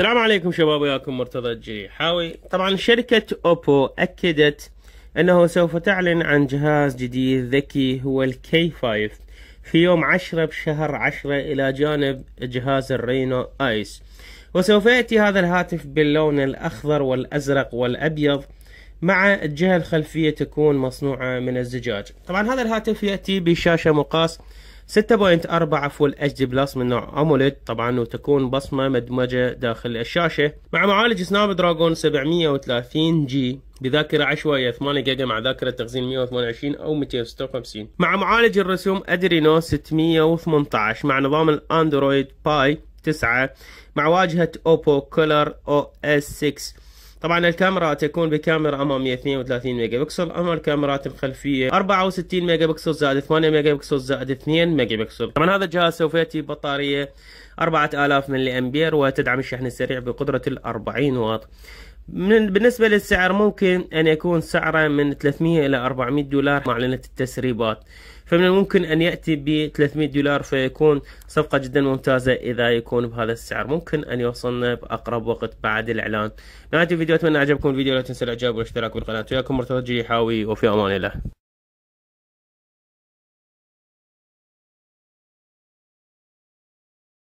السلام عليكم شباب وياكم مرتضى الجريحاوي طبعا شركة أوبو أكدت أنه سوف تعلن عن جهاز جديد ذكي هو الكي 5 في يوم 10 بشهر 10 إلى جانب جهاز الرينو آيس وسوف يأتي هذا الهاتف باللون الأخضر والأزرق والأبيض مع الجهة الخلفية تكون مصنوعة من الزجاج طبعا هذا الهاتف يأتي بشاشة مقاس 6.4 فول اتش دي بلس من نوع اموليد طبعا وتكون بصمه مدمجه داخل الشاشه مع معالج سناب دراجون 730 جي بذاكرة عشوائية 8 جيجا مع ذاكرة تخزين 128 أو 256 مع معالج الرسوم أدرينو 618 مع نظام الأندرويد باي 9 مع واجهة أوبو كولر أو اس 6 طبعا الكاميرا تكون بكاميرا اماميه 32 ميجا بكسل اما الكاميرات الخلفيه 64 ميجا بكسل زائد 8 ميجا بكسل زائد 2 ميجا بكسل طبعا هذا الجهاز سوف ياتي ببطاريه 4000 ملي امبير وتدعم الشحن السريع بقدره ال 40 واط من بالنسبة للسعر ممكن أن يكون سعره من 300 إلى 400 دولار معلنة التسريبات فمن الممكن أن يأتي ب 300 دولار فيكون صفقة جدا ممتازة إذا يكون بهذا السعر ممكن أن يوصلنا بأقرب وقت بعد الإعلان نهاية الفيديو أتمنى أعجبكم الفيديو لا تنسى الإعجاب والاشتراك بالقناة وياكم مرتضى جيحاوي وفي أمان الله